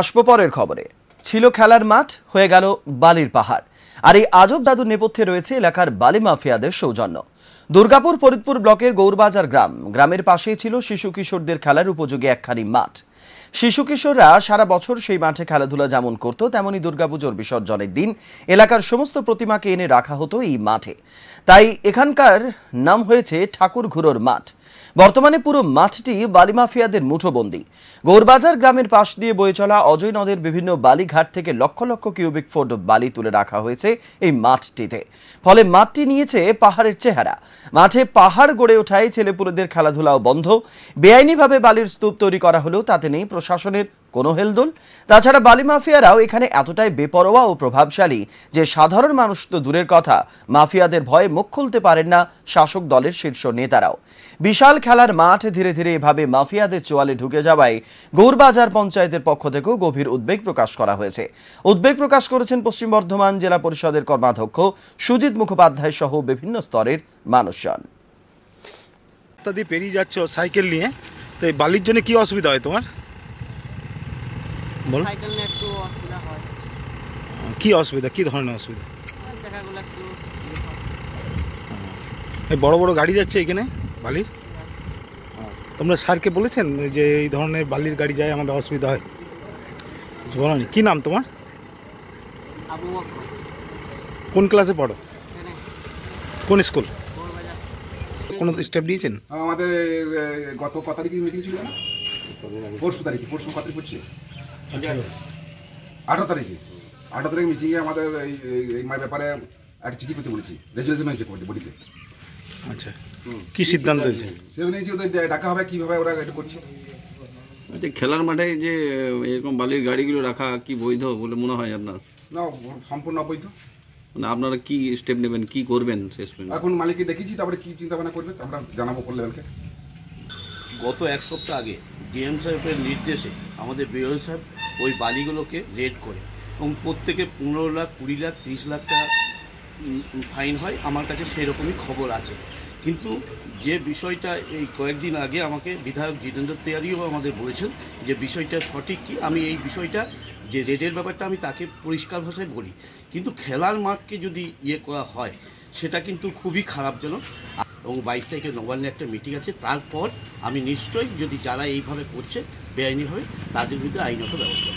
আসবো পরের খবরে ছিল খেলার মাঠ হয়ে গেল বালির পাহাড় আর এই আজব দাদুর নেপথ্যে রয়েছে এলাকার বালি মাফিয়াদের সৌজন্য দুর্গাপুর ফরিদপুর ব্লকের গৌরবাজার গ্রাম গ্রামের পাশেই ছিল শিশু কিশোরদের খেলার উপযোগী একখানি মাঠ শিশু কিশোররা সারা বছর সেই মাঠে খেলাধুলা যেমন করত তেমনি দুর্গাপুজোর বিসর্জনের দিন এলাকার সমস্ত প্রতিমাকে এনে রাখা হতো এই মাঠে তাই এখানকার নাম হয়েছে ঠাকুর ঘুরোর মাঠ বর্তমানে পুরো মাঠটি বালি মাফিয়াদের মুঠোবন্দি গৌরবাজার গ্রামের পাশ দিয়ে বয়ে চলা অজয় নদের বিভিন্ন বালিঘাট থেকে লক্ষ লক্ষ কিউবিক ফুট বালি তুলে রাখা হয়েছে এই মাঠটিতে ফলে মাঠটি নিয়েছে পাহাড়ের চেহারা মাঠে পাহাড় গড়ে ওঠায় ছেলেপুলেদের খেলাধুলাও বন্ধ বেআইনিভাবে বালির স্তূপ তৈরি করা হলেও তাতে নেই প্রশাসনের কোনো হেলদোল তাছাড়া বালি মাফিয়ারাও এখানে এতটাই বেপরোয়া ও প্রভাবশালী যে সাধারণ মানুষ তো দূরের কথা মাফিয়াদের ভয়ে মুখ খুলতে পারেন না শাসক দলের শীর্ষ নেতারাও বিশাল খেলার মাঠ ধীরে ধীরে এভাবে মাফিয়াদের চোয়ালে ঢুকে যাওয়ায় গৌরবাজার পঞ্চায়েতের পক্ষ থেকেও গভীর উদ্বেগ প্রকাশ করা হয়েছে উদ্বেগ প্রকাশ করেছেন পশ্চিম বর্ধমান জেলা পরিষদের কর্মাধ্যক্ষ সুজিত মুখোপাধ্যায় সহ বিভিন্ন স্তরের মানুষজন পেরিয়ে যাচ্ছ সাইকেল নিয়ে তো বালির জন্য কি অসুবিধা হয় তোমার অসুবিধা কি অসুবিধা কি ধরনের অসুবিধা বড় বড় গাড়ি যাচ্ছে এখানে বালির তোমরা স্যারকে বলেছেন যে এই ধরনের বালির গাড়ি যায় আমাদের অসুবিধা হয় কিছু বলো কি নাম তোমার কোন ক্লাসে পড়ো কোন স্কুল কোনো স্টেপ নিয়েছেন হ্যাঁ, আমাদের গত ক তারিখে মিটিং ছিল না পরশু তারিখে পরশু কত তারিখ হচ্ছে আচ্ছা। আঠারো তারিখে আঠারো তারিখ মিটিংয়ে আমাদের এই ব্যাপারে একটা চিঠি করতে বলেছি রেজুলেশন হয়েছে বডিতে আচ্ছা কি সিদ্ধান্ত হয়েছে নিয়েছি ওদের ডাকা হবে কীভাবে ওরা এটা করছে যে আচ্ছা, খেলার মাঠে যে এরকম বালির গাড়িগুলো রাখা কি বৈধ বলে মনে হয় আপনার না সম্পূর্ণ অবৈধ মানে আপনারা কি স্টেপ নেবেন কি করবেন শেষ এখন মালিককে দেখেছি তারপরে কি চিন্তা ভাবনা করবে আমরা জানাবো করলে লেভেলকে গত এক সপ্তাহ আগে ডিএম সাহেবের নির্দেশে আমাদের বিএল সাহেব ওই বালিগুলোকে রেড করে এবং প্রত্যেকে পনেরো লাখ কুড়ি লাখ তিরিশ লাখ টাকা ফাইন হয় আমার কাছে সেই রকমই খবর আছে কিন্তু যে বিষয়টা এই কয়েকদিন আগে আমাকে বিধায়ক জিতেন্দ্র তেয়ারিও আমাদের বলেছেন যে বিষয়টা সঠিক কি আমি এই বিষয়টা যে রেডের ব্যাপারটা আমি তাকে পরিষ্কার ভাষায় বলি কিন্তু খেলার মাঠকে যদি ইয়ে করা হয় সেটা কিন্তু খুবই খারাপজনক এবং বাইশ তারিখে নবান্নে একটা মিটিং আছে তারপর আমি নিশ্চয়ই যদি যারা এইভাবে করছে বেআইনিভাবে তাদের বিরুদ্ধে আইনত ব্যবস্থা